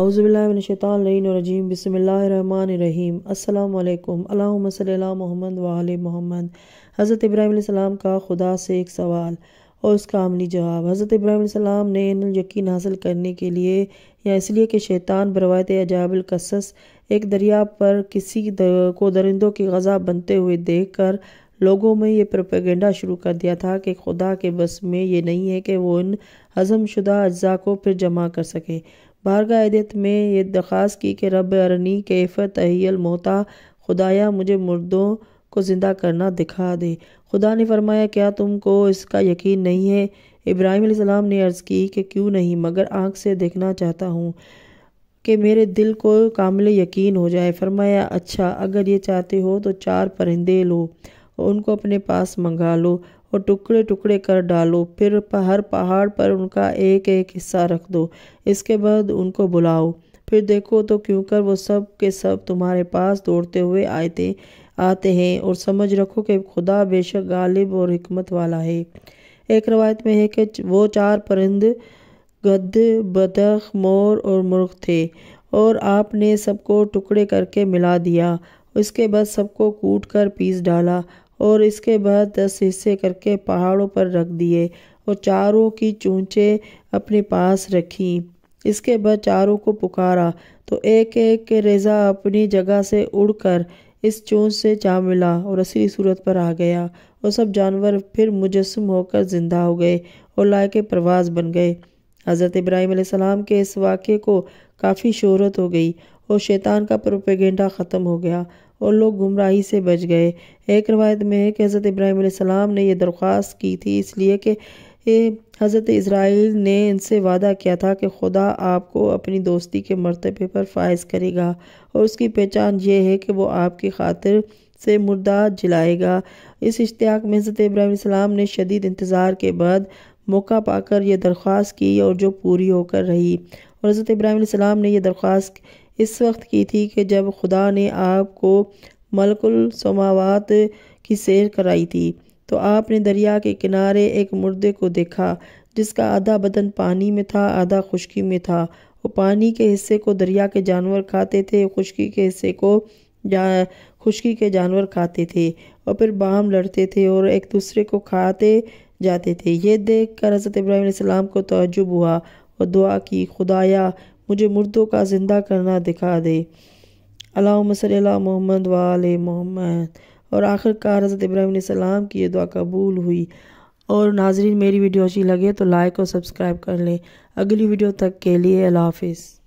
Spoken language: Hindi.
अउज़बिल्लाशैतरजीम बसमीम अल्लाम मोहम्मद वाल मोहम्मद हज़रत इब्राहिम का खुदा से एक सवाल और उसका अमली जवाब हज़रत इब्राहिम ने यकीन हासिल करने के लिए या इसलिए कि शैतान बरवायत अजाबल एक दरिया पर किसी दर, को दरिंदों की गज़ा बनते हुए देख कर लोगों में ये प्रोपेगेंडा शुरू कर दिया था कि खुदा के बस में ये नहीं है कि वो इन हज़म शुदा अज्जा को फिर जमा कर सके बारगाहदत में ये दरख्वास्त की कि रब अरनी कैफ तहील मोहता खुदाया मुझे मुर्दों को ज़िंदा करना दिखा दे खुदा ने फरमाया क्या तुमको इसका यकीन नहीं है इब्राहिम सलाम ने अर्ज़ की कि क्यों नहीं मगर आँख से देखना चाहता हूँ कि मेरे दिल को कामिल यकीन हो जाए फरमाया अच्छा अगर ये चाहते हो तो चार परिंदे लो उनको अपने पास मंगा लो और टुकड़े टुकड़े कर डालो फिर हर पहाड़ पर उनका एक एक हिस्सा रख दो इसके बाद उनको बुलाओ फिर देखो तो क्यों कर वो सब के सब तुम्हारे पास दौड़ते हुए थे आते हैं और समझ रखो कि खुदा बेशक गालिब और हमत वाला है एक रवायत में है कि वो चार परिंद गद्द बतख मोर और मुर्ख थे और आपने सबको टुकड़े करके मिला दिया उसके बाद सबको कूट कर पीस डाला और इसके बाद दस हिस्से करके पहाड़ों पर रख दिए और चारों की चूँचें अपने पास रखी इसके बाद चारों को पुकारा तो एक एक रेज़ा अपनी जगह से उड़कर इस चोंच से जा मिला और असली सूरत पर आ गया और सब जानवर फिर मुजस्म होकर ज़िंदा हो गए और लायक प्रवास बन गए हज़रत इब्राहिम सलाम के इस वाक़े को काफ़ी शोहरत हो गई और शैतान का प्रोपेगेंडा ख़त्म हो गया और लोग गुमराही से बच गए एक रवायत में है कि हज़रत इब्राहिम सलाम ने यह दरख्वास्त की थी इसलिए कि हज़रत इसराइल ने इनसे वादा किया था कि खुदा आपको अपनी दोस्ती के मरतबे पर फायज़ करेगा और उसकी पहचान यह है कि वो आपकी खातिर से मुर्दा जलाएगा इस इश्तियाक में हज़रत इब्राहिम सलाम ने शदीद इंतज़ार के बाद मौका पाकर यह दरख्वास्त की और जो पूरी होकर रही और हज़रत इब्राहिम सलाम ने यह दरख्वास्त इस वक्त की थी कि जब खुदा ने आपको मलकुल समावात की सैर कराई थी तो आपने दरिया के किनारे एक मुर्दे को देखा जिसका आधा बदन पानी में था आधा खुशकी में था वो पानी के हिस्से को दरिया के जानवर खाते थे खुशकी के हिस्से को जा खुशकी के जानवर खाते थे और फिर बाम लड़ते थे और एक दूसरे को खाते जाते थे ये देख कर हज़रत इब्राहिम को तजुब हुआ और दुआ की खुदाया मुझे मुर्दों का ज़िंदा करना दिखा दे अला मोहम्मद वाल मोहम्मद और आखिरकार हज़रत इब्राहिम की ये दुआ कबूल हुई और नाजरीन मेरी वीडियो अच्छी लगे तो लाइक और सब्सक्राइब कर लें अगली वीडियो तक के लिए अल्लाह हाफिज़